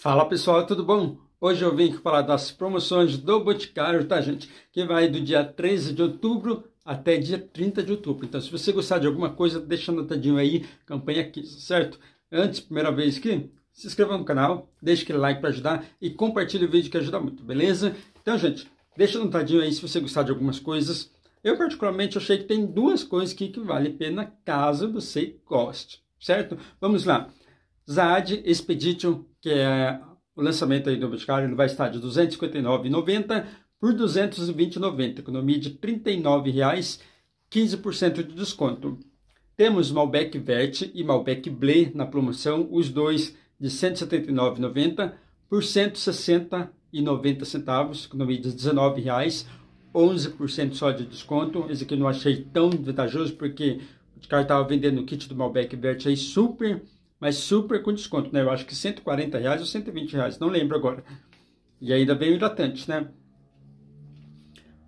Fala pessoal, tudo bom? Hoje eu vim falar das promoções do Boticário, tá gente? Que vai do dia 13 de outubro até dia 30 de outubro. Então se você gostar de alguma coisa, deixa anotadinho aí, campanha 15, certo? Antes, primeira vez aqui, se inscreva no canal, deixa aquele like para ajudar e compartilhe o vídeo que ajuda muito, beleza? Então gente, deixa anotadinho aí se você gostar de algumas coisas. Eu particularmente achei que tem duas coisas que, que vale a pena caso você goste, certo? Vamos lá. Zad Expedition, que é o lançamento aí do Boticário, ele vai estar de R$ 259,90 por R$ 220,90, economia de R$ 39,00, 15% de desconto. Temos Malbec Verde e Malbec Blé na promoção, os dois de R$ 179,90 por R$ 160,90, economia de R$ 19,00, 11% só de desconto. Esse aqui eu não achei tão vantajoso porque o cara estava vendendo o kit do Malbec Verde aí super mas super com desconto, né? Eu acho que 140 reais ou 120 reais, não lembro agora. E ainda veio hidratante, né?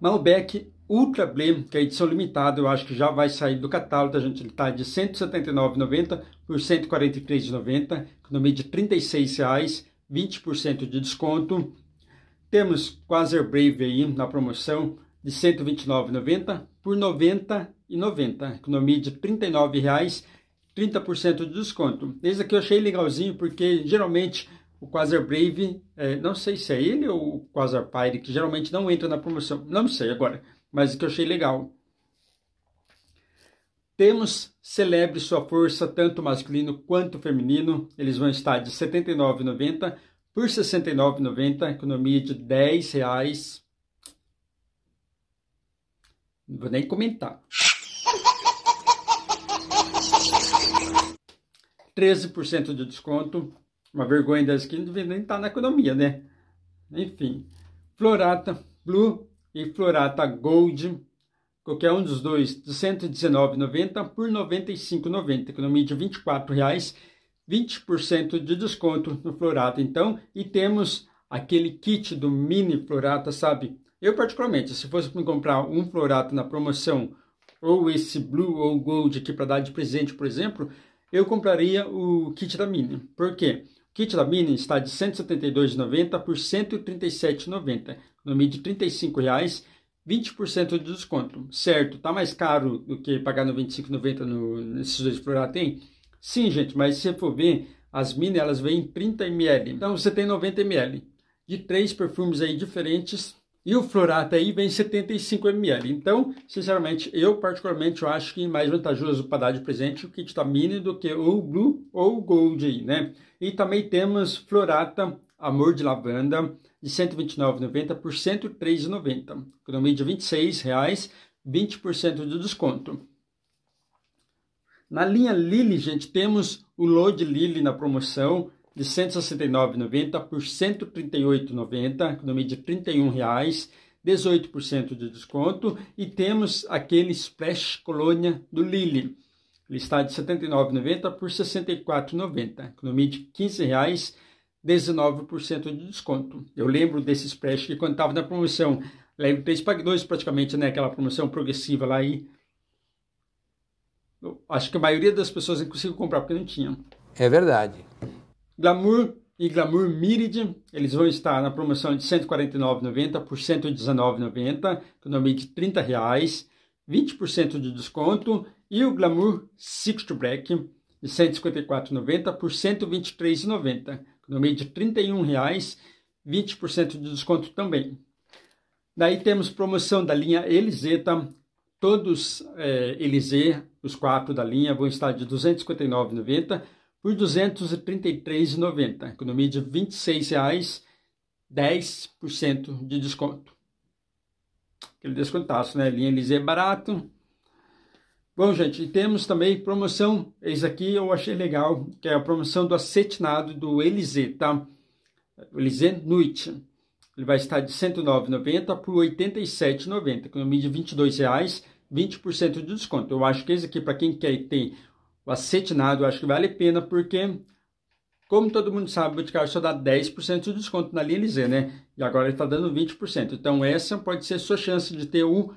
Malbec Ultra Blem, que é edição limitada, eu acho que já vai sair do catálogo, tá, gente? Ele tá de 179,90 por 143,90, economia de 36 reais, 20% de desconto. Temos Quasar Brave aí na promoção de 129,90 por 90,90, economia de R$ 39,00 30% de desconto. Esse aqui eu achei legalzinho porque geralmente o Quasar Brave, é, não sei se é ele ou o Quasar Pyre, que geralmente não entra na promoção, não sei agora, mas o que eu achei legal. Temos Celebre Sua Força, tanto masculino quanto feminino, eles vão estar de R$ 79,90 por R$ 69,90, economia de R$ reais. Não vou nem comentar. 13% de desconto, uma vergonha da que nem tá na economia, né? Enfim, Florata Blue e Florata Gold, qualquer um dos dois, de 119,90 por 95,90, economia de R$ 24,00, 20% de desconto no Florata, então, e temos aquele kit do mini Florata, sabe? Eu, particularmente, se fosse para comprar um Florata na promoção, ou esse Blue ou Gold aqui para dar de presente, por exemplo, eu compraria o kit da Mini. Por quê? O kit da Mini está de R$ 172,90 por R$ 137,90, no meio de R$ 35,00, 20% de desconto. Certo, tá mais caro do que pagar R$ 95,90 no, nesses dois explorar tem? Sim, gente, mas se for ver, as Mini elas vêm em 30 ml. Então você tem 90 ml de três perfumes aí diferentes e o Florata aí vem 75 ml. Então, sinceramente, eu particularmente eu acho que mais vantajoso para dar de presente o kit da Mini do que o Blue ou o Gold, né? E também temos Florata Amor de Lavanda de 129,90 por 103,90. Economia de R$ 26,00, 20% de desconto. Na linha Lily, gente, temos o Load Lily na promoção de 169,90 por 138,90, meio de R$ 31, reais, 18% de desconto e temos aquele Splash Colônia do Lili. Ele está de R$ 79,90 por R$ 64,90, economia de R$ 15, reais, 19% de desconto. Eu lembro desse Splash que quando estava na promoção, leve 3, pague 2 praticamente, né, aquela promoção progressiva lá aí. Eu acho que a maioria das pessoas não conseguiu comprar porque não tinham. É verdade. Glamour e Glamour Mirid, eles vão estar na promoção de R$ 149,90 por R$ 119,90, economia de R$ 30,00, 20% de desconto, e o Glamour Six to Black de 154,90 por 123,90, economia de R$ 31,00, 20% de desconto também. Daí temos promoção da linha Eliseta, todos é, Elisê, os quatro da linha, vão estar de R$ 259,90 por R$ 233,90, economia de R$ 26,00, 10% de desconto. Aquele descontaço, né? Linha Elise é barato. Bom, gente, temos também promoção. Esse aqui eu achei legal, que é a promoção do acetinado do Elise, tá? Elise Nuit. Ele vai estar de R$ 109,90 por R$ 87,90, economia de R$ 22,00, 20% de desconto. Eu acho que esse aqui, para quem quer ter o acetinado eu acho que vale a pena porque, como todo mundo sabe, o Boticário só dá 10% de desconto na linha LZ, né? E agora ele está dando 20%. Então essa pode ser a sua chance de ter o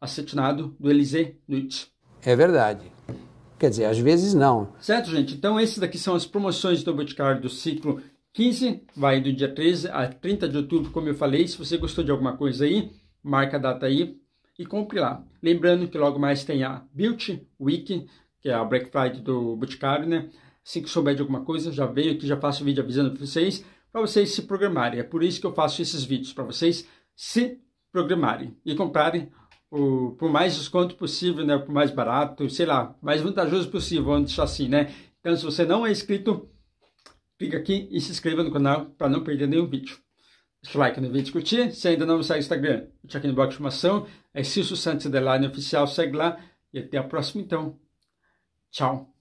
acetinado do LZ Nuts. É verdade. Quer dizer, às vezes não. Certo, gente? Então esses daqui são as promoções do Boticário do ciclo 15, vai do dia 13 a 30 de outubro, como eu falei. Se você gostou de alguma coisa aí, marca a data aí e compre lá. Lembrando que logo mais tem a Built Week, que é a Black Friday do Boticário, né? Assim que souber de alguma coisa, já venho aqui, já faço vídeo avisando para vocês, para vocês se programarem. É por isso que eu faço esses vídeos, para vocês se programarem e comprarem o, por mais desconto possível, né? Por mais barato, sei lá, mais vantajoso possível, vamos deixar assim, né? Então, se você não é inscrito, clica aqui e se inscreva no canal para não perder nenhum vídeo. Deixa o like no vídeo curtir. Se ainda não me segue no Instagram, deixa aqui no box de informação. É Silso Santos Underline Oficial, segue lá. E até a próxima então. Tchau.